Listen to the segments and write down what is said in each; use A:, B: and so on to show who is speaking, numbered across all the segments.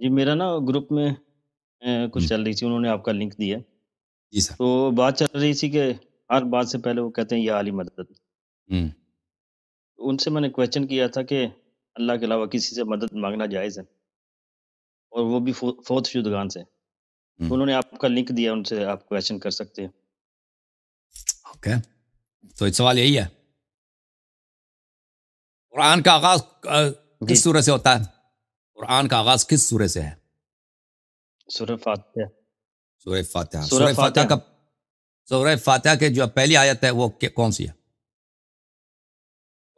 A: جی میرا نا گروپ میں کچھ چل رہی تھی انہوں نے آپ کا لنک دیا جی تو بات چل رہی تھی کہ ہر بات سے پہلے وہ کہتے ہیں یا علی مدد ان سے میں نے کویشچن کیا تھا کہ اللہ کے علاوہ کسی سے مدد مانگنا جائز ہے اور وہ بھی فوت شدگان سے انہوں نے آپ کا لنک دیا ان سے آپ کویشچن کر
B: سکتے ہیں اوکے تو سوال یہی ہے قرآن کا آغاز کس جی۔ سورہ سے ہوتا ہے قرآن کا آغاز کس سورے سے ہے
A: سورہ سورہ سورہ
B: سورہ فاتحہ فاتحہ فاتحہ فاتحہ کا کے جو پہلی آیت ہے وہ کون سی ہے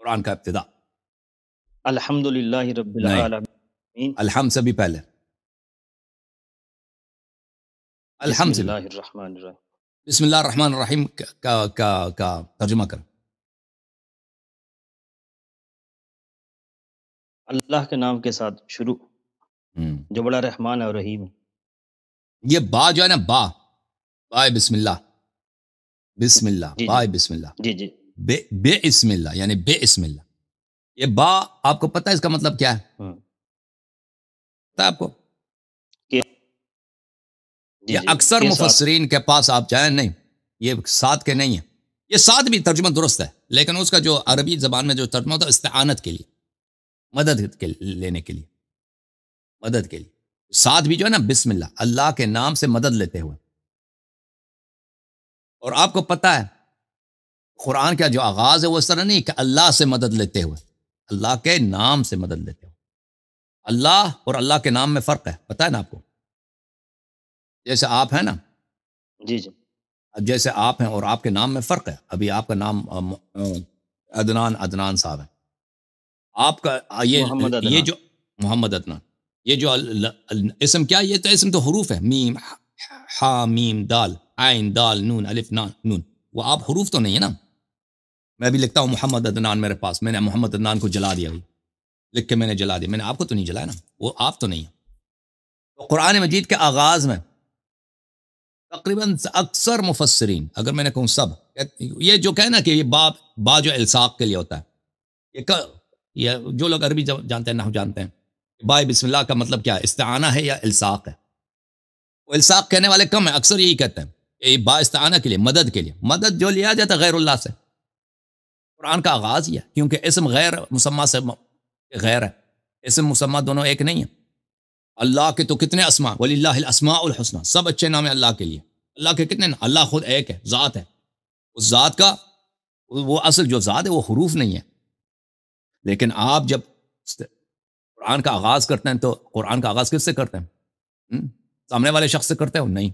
B: قرآن کا ابتدا
A: الحمد للہ رب
B: العالمین الحمد سے بھی پہلے
A: الحمد للہ الرحمن الرحیم بسم اللہ الرحمن الرحیم کا ترجمہ کر اللہ کے نام کے ساتھ شروع
B: جو بڑا رحمان اور رحیم یہ با جو ہے نا با بائے بسم اللہ بسم جی، جی۔ بسم اللہ اللہ اللہ بائے جی جی بے بے اسم یعنی بے اسم اللہ یہ با آپ کو پتہ ہے اس کا مطلب کیا ہے ہاں۔ پتہ آپ کو جی، یہ اکثر مفسرین کے پاس آپ جائیں نہیں یہ ساتھ کے نہیں ہے یہ ساتھ بھی ترجمہ درست ہے لیکن اس کا جو عربی زبان میں جو ترجمہ ہوتا ہے استعانت کے لیے مدد کے لینے کے لیے مدد کے لیے ساتھ بھی جو ہے نا بسم اللہ اللہ کے نام سے مدد لیتے ہوئے اور آپ کو پتہ ہے قرآن کا جو آغاز ہے وہ اس طرح نہیں کہ اللہ سے مدد لیتے ہوئے اللہ کے نام سے مدد لیتے ہوئے اللہ اور اللہ کے نام میں فرق ہے پتہ ہے نا آپ کو جیسے آپ ہیں نا جی جی اب جیسے آپ ہیں اور آپ کے نام میں فرق ہے ابھی آپ کا نام ادنان ادنان صاحب ہے آپ کا یہ یہ جو محمد یہ جو اسم اسم کیا یہ تو تو حروف ہے میم میم ہا دال دال نون نون الف نان وہ آپ حروف تو نہیں ہے نا میں بھی لکھتا ہوں محمد میرے پاس میں نے محمد عدنان کو جلا دیا لکھ کے میں نے جلا دیا میں نے آپ کو تو نہیں جلایا نا وہ آپ تو نہیں ہیں قرآن مجید کے آغاز میں تقریباً اکثر مفسرین اگر میں نے کہوں سب یہ جو کہنا کہ یہ باب با جو الساق کے لیے ہوتا ہے یہ یا جو لوگ عربی جانتے ہیں نہ جانتے ہیں بائے بسم اللہ کا مطلب کیا ہے استعانہ ہے یا الساق ہے وہ الساق کہنے والے کم ہیں اکثر یہی کہتے ہیں کہ با استعانہ کے لیے مدد کے لیے مدد جو لیا جاتا ہے غیر اللہ سے قرآن کا آغاز ہی ہے کیونکہ اسم غیر مسمہ سے غیر ہے اسم مسمہ دونوں ایک نہیں ہیں اللہ کے تو کتنے اسما ولی اللہ الاسماء الحسنہ سب اچھے نام ہیں اللہ کے لیے اللہ کے کتنے اللہ خود ایک ہے ذات ہے اس ذات کا وہ اصل جو ذات ہے وہ حروف نہیں ہے لیکن آپ جب قرآن کا آغاز کرتے ہیں تو قرآن کا آغاز کس سے کرتے ہیں سامنے والے شخص سے کرتے ہو نہیں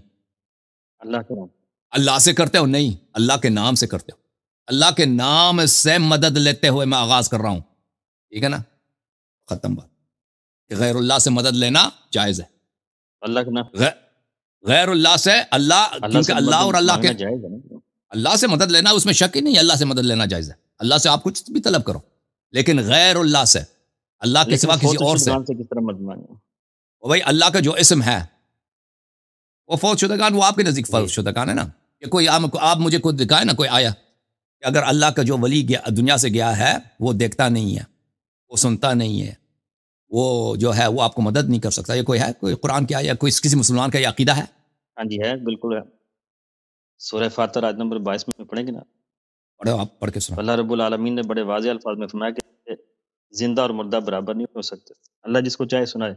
B: اللہ کے اللہ سے کرتے ہو نہیں اللہ کے نام سے کرتے ہو اللہ کے نام سے مدد لیتے ہوئے میں آغاز کر رہا ہوں ٹھیک ہے نا ختم بات کہ غیر اللہ سے مدد لینا جائز ہے اللہ کے نام غیر اللہ سے اللہ اللہ اللہ اور اللہ کے اللہ سے مدد لینا اس میں شک ہی نہیں اللہ سے مدد لینا جائز ہے اللہ سے آپ کچھ بھی طلب کرو لیکن غیر اللہ سے اللہ کے سوا کسی اور سے کس طرح بھائی اللہ کا جو اسم ہے وہ فوج شدگان وہ آپ کے نزدیک فوج جی۔ شدگان ہے نا کہ کوئی آم, آپ مجھے کوئی دکھائے نا کوئی آیا کہ اگر اللہ کا جو ولی گیا دنیا سے گیا ہے وہ دیکھتا نہیں ہے وہ سنتا نہیں ہے وہ جو ہے وہ آپ کو مدد نہیں کر سکتا یہ کوئی ہے کوئی قرآن کیا یا کوئی کسی مسلمان کا یہ عقیدہ ہے ہاں جی ہے بالکل ہے
A: سورہ فاتر آج نمبر بائیس میں پڑھیں گے نا پڑھو آپ پڑھ کے سنو اللہ رب العالمین نے بڑے واضح الفاظ میں فرمایا کہ زندہ اور مردہ برابر نہیں ہو سکتے اللہ جس کو چاہے سنائے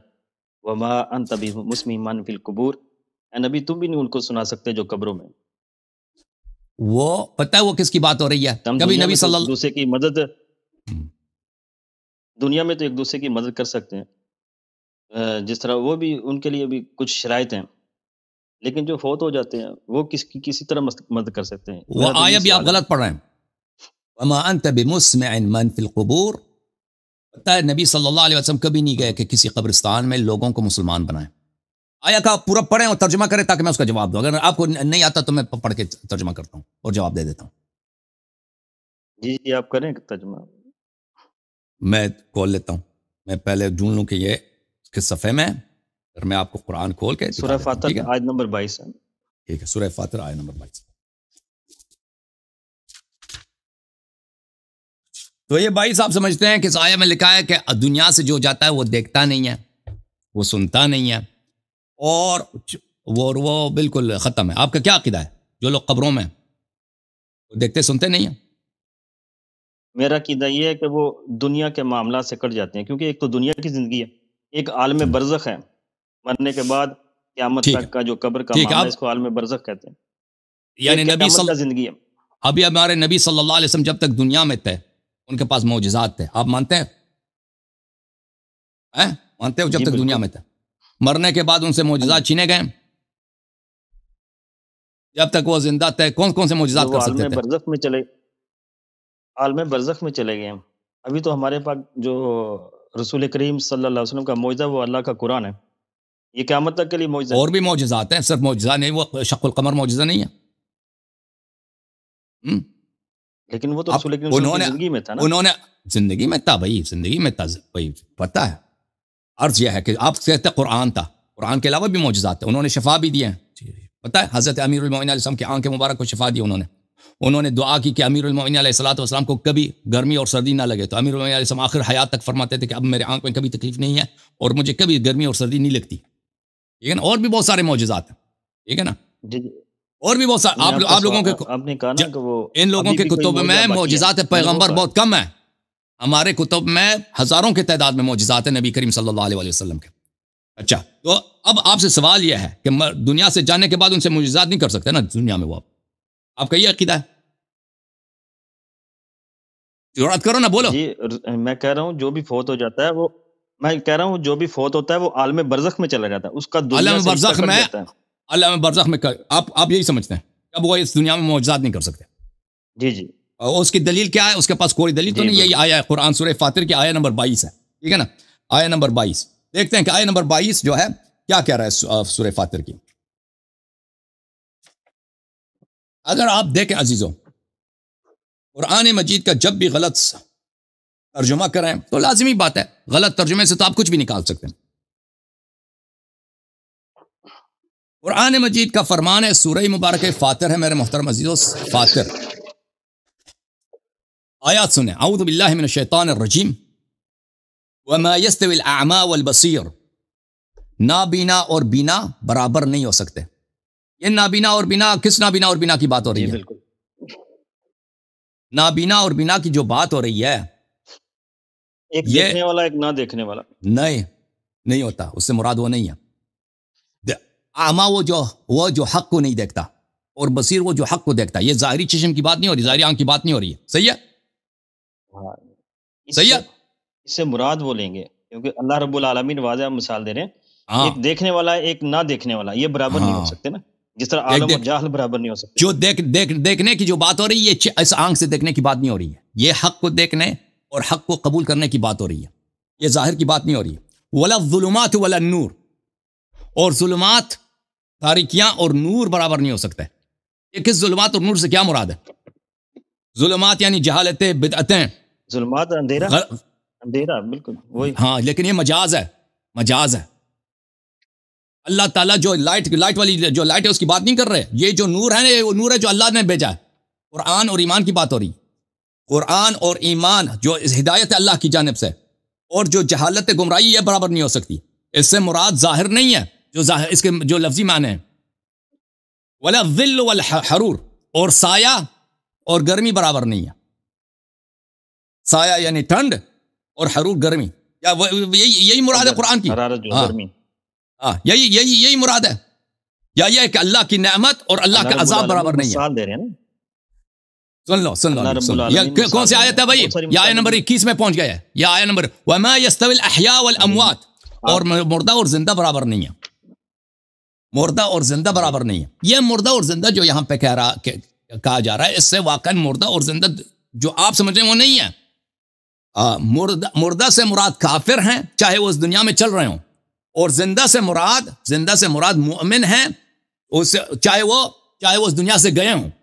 A: وما انت بھی مسمی من فی القبور اے نبی تم بھی نہیں ان کو سنا سکتے جو قبروں میں
B: وہ پتہ ہے وہ کس کی بات ہو رہی ہے کبھی نبی صلی اللہ
A: دوسرے کی مدد دنیا میں تو ایک دوسرے کی مدد کر سکتے ہیں جس طرح وہ بھی ان کے لیے بھی کچھ شرائط ہیں لیکن جو فوت ہو جاتے ہیں وہ کس کی کسی طرح مدد کر سکتے ہیں وہ آیا بھی آپ
B: غلط پڑھ رہے ہیں وما انت بمسمع من القبور نبی صلی اللہ علیہ وسلم کبھی نہیں گئے کہ کسی قبرستان میں لوگوں کو مسلمان بنائیں آیا کا پورا پڑھیں اور ترجمہ کریں تاکہ میں اس کا جواب دوں اگر آپ کو نہیں آتا تو میں پڑھ کے ترجمہ کرتا ہوں اور جواب دے دیتا ہوں
A: جی جی آپ کریں ترجمہ
B: میں کھول لیتا ہوں میں پہلے ڈھونڈ لوں کہ یہ کس صفحے میں میں آپ کو قرآن کھول کے سورہ
A: فاتر
B: تو یہ بھائی صاحب سمجھتے ہیں کہ سایہ میں لکھا ہے کہ دنیا سے جو جاتا ہے وہ دیکھتا نہیں ہے وہ سنتا نہیں ہے اور وہ وہ بالکل ختم ہے آپ کا کیا عقیدہ ہے جو لوگ قبروں میں وہ دیکھتے سنتے نہیں ہیں
A: میرا عقیدہ یہ ہے کہ وہ دنیا کے معاملہ سے کٹ جاتے ہیں کیونکہ ایک تو دنیا کی زندگی ہے ایک عالم برزخ ہے مرنے کے بعد قیامت تک کا جو قبر کا معاملہ اس کو عالم برزخ کہتے ہیں یعنی زندگی ہے
B: ابھی ہمارے نبی صلی اللہ علیہ وسلم جب تک دنیا میں تھے ان کے پاس معجزات تھے آپ مانتے ہیں مانتے ہو جب جی، تک دنیا میں تھے مرنے کے بعد ان سے معجزات چھینے گئے جب تک وہ زندہ تھے کون کون سے معجزات کر سکتے تھے
A: برزخ میں چلے عالم برزخ میں چلے گئے ابھی تو ہمارے پاس جو رسول کریم صلی اللہ علیہ وسلم کا معجزہ وہ اللہ کا قرآن ہے
B: یہ قیامت تک کے لیے معجزہ اور بھی معجزات ہیں صرف معجزہ نہیں وہ شق القمر معجزہ نہیں ہے
A: نے
B: شفا بھی دیے جی، جی، پتا ہے حضرت امیر السلام کے آنکھ مبارک کو شفا دی انہوں انہوں نے نے دعا کی کہ امیر المعین علیہ السلات کو کبھی گرمی اور سردی نہ لگے تو امیر المعین علیہ السلام آخر حیات تک فرماتے تھے کہ اب میرے آنکھ میں کبھی تکلیف نہیں ہے اور مجھے کبھی گرمی اور سردی نہیں لگتی ٹھیک ہے نا اور بھی بہت سارے معجزات ہیں ٹھیک ہے نا جی، اور بھی بہت سارے آپ لوگوں کے
A: آپ نے کہا نا کہ وہ ان لوگوں کے کتب میں معجزات پیغمبر بہت
B: کم ہیں ہمارے کتب میں ہزاروں کے تعداد میں معجزات ہیں نبی کریم صلی اللہ علیہ وسلم کے اچھا تو اب آپ سے سوال یہ ہے کہ دنیا سے جانے کے بعد ان سے معجزات نہیں کر سکتے نا دنیا میں وہ آپ آپ کا یہ عقیدہ ہے جرات کرو نا بولو
A: جی، میں کہہ رہا ہوں جو بھی فوت ہو جاتا ہے وہ میں کہہ رہا ہوں جو بھی فوت ہوتا ہے وہ عالم برزخ
B: میں چلا جاتا ہے اس کا عالم برزخ میں اللہ برزخ میں آپ آپ یہی سمجھتے ہیں اب وہ اس دنیا میں معجزات نہیں کر سکتے جی جی اور اس کی دلیل کیا ہے اس کے پاس کوئی دلیل تو جی، نہیں یہی آیا ہے قرآن سر فاتر کی آیا نمبر بائیس ہے ٹھیک ہے نا آیا نمبر بائیس دیکھتے ہیں کہ آیا نمبر بائیس جو ہے کیا کہہ رہا ہے سورہ فاتر کی اگر آپ دیکھیں عزیزوں قرآن مجید کا جب بھی غلط ترجمہ کریں تو لازمی بات ہے غلط ترجمے سے تو آپ کچھ بھی نکال سکتے ہیں قرآن مجید کا فرمان ہے سورہ مبارک فاتر ہے میرے محترم مسجد فاتر آیات سنیں اعوذ باللہ من الشیطان الرجیم وما الاعمى والبصير نابینا اور بینا برابر نہیں ہو سکتے یہ نابینا اور بینا کس نابینا اور بینا کی بات ہو رہی ہے جی، نابینا اور بینا کی جو بات ہو رہی ہے ایک ایک
A: دیکھنے دیکھنے والا
B: والا نہ نہیں نہیں ہوتا اس سے مراد وہ نہیں ہے آما وہ جو وہ جو حق کو نہیں دیکھتا اور بصیر وہ جو حق کو دیکھتا یہ ظاہری چشم کی بات نہیں ہو رہی ظاہری آنکھ کی بات نہیں ہو رہی ہے صحیح ہے ہاں۔
A: صحیح ہے اس سے مراد وہ لیں گے کیونکہ اللہ رب العالمین واضح مثال دے رہے ہیں ہاں۔ ایک دیکھنے والا ایک نہ دیکھنے والا یہ برابر نہیں ہو ہاں۔ سکتے نا جس طرح عالم اور جاہل برابر نہیں ہو
B: سکتے جو دیکھ دیکھ دیکھنے کی جو بات ہو رہی ہے اس آنکھ سے دیکھنے کی بات نہیں ہو رہی ہے یہ حق کو دیکھنے اور حق کو قبول کرنے کی بات ہو رہی ہے یہ ظاہر کی بات نہیں ہو رہی ہے ولا ظلمات ولا نور اور ظلمات تاریکیاں اور نور برابر نہیں ہو سکتا یہ کس ظلمات اور نور سے کیا مراد ہے ظلمات یعنی جہالتیں بدعتیں ظلمات اندھیرا اندھیرا بالکل ہاں لیکن یہ مجاز ہے مجاز ہے اللہ تعالیٰ جو لائٹ لائٹ والی جو لائٹ ہے اس کی بات نہیں کر رہے یہ جو نور ہے نا وہ نور ہے جو اللہ نے بھیجا ہے قرآن اور ایمان کی بات ہو رہی قرآن اور ایمان جو ہدایت ہے اللہ کی جانب سے اور جو جہالت گمراہی یہ برابر نہیں ہو سکتی اس سے مراد ظاہر نہیں ہے جو اس کے جو لفظی معنی ولا ذل والحرور اور سایہ اور گرمی برابر نہیں ہے سایہ یعنی ٹھنڈ اور حرور گرمی یا یہی یہی مراد ہے قرآن کی ہاں۔, ہاں یہی یہی یہی مراد ہے یا یہ کہ اللہ کی نعمت اور اللہ کا عذاب برابر نہیں ہے سن سن لو لو یہ کون سی آیت آیت ہے بھائی یہ نمبر اکیس میں پہنچ گیا ہے یہ آیت نمبر وما الاحیاء والاموات اور مردہ اور زندہ برابر نہیں ہے مردہ اور زندہ برابر نہیں ہے یہ مردہ اور زندہ جو یہاں پہ کہہ رہا کہا جا رہا ہے اس سے واقعا مردہ اور زندہ جو آپ سمجھ رہے ہیں وہ نہیں ہے مردہ مردہ سے مراد کافر ہیں چاہے وہ اس دنیا میں چل رہے ہوں اور زندہ سے مراد زندہ سے مراد مؤمن ہیں اس چاہے وہ چاہے وہ اس دنیا سے گئے ہوں